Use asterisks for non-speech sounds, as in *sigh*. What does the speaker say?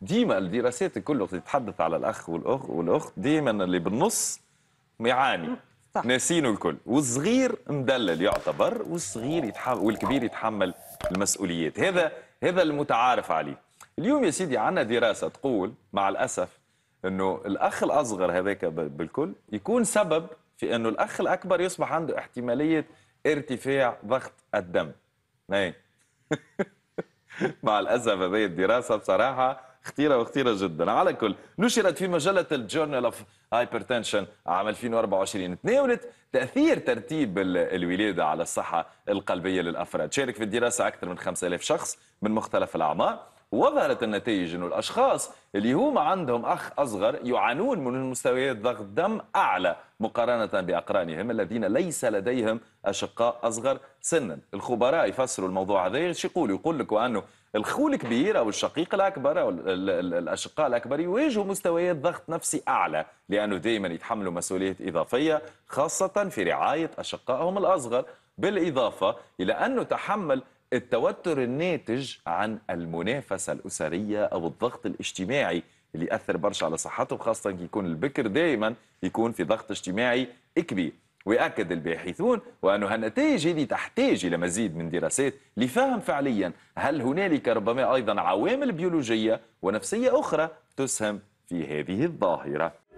ديما الدراسات كله تتحدث على الاخ والاخ والاخت ديما اللي بالنص يعاني صح. ناسينه الكل والصغير مدلل يعتبر والصغير يتحمل والكبير يتحمل المسؤوليات هذا هذا المتعارف عليه اليوم يا سيدي عندنا دراسه تقول مع الاسف انه الاخ الاصغر هذاك بالكل يكون سبب في انه الاخ الاكبر يصبح عنده احتماليه ارتفاع ضغط الدم *laughs* مع الاسف هذه الدراسه بصراحه خطيره وخطيره جدا على كل نشرت في مجله الجورنال اوف هايبرتنشن عام 2024 تناولت تاثير ترتيب الولاده على الصحه القلبيه للافراد شارك في الدراسه اكثر من 5000 شخص من مختلف الاعمار وظهرت النتائج أن الأشخاص اللي هما عندهم أخ أصغر يعانون من مستويات ضغط دم أعلى مقارنة بأقرانهم الذين ليس لديهم أشقاء أصغر سنا الخبراء يفسروا الموضوع هذا ايش يقولوا يقول لك وأنه الخو الكبير أو الشقيق الأكبر أو الأشقاء الأكبر يواجهوا مستويات ضغط نفسي أعلى لأنه دائما يتحملوا مسؤولية إضافية خاصة في رعاية أشقائهم الأصغر بالإضافة إلى أنه تحمل التوتر الناتج عن المنافسة الأسرية أو الضغط الاجتماعي اللي يأثر برشا على صحته خاصة يكون البكر دائما يكون في ضغط اجتماعي كبير ويأكد الباحثون وأن هالنتائج هذه تحتاج إلى مزيد من دراسات لفهم فعليا هل هنالك ربما أيضا عوامل بيولوجية ونفسية أخرى تسهم في هذه الظاهرة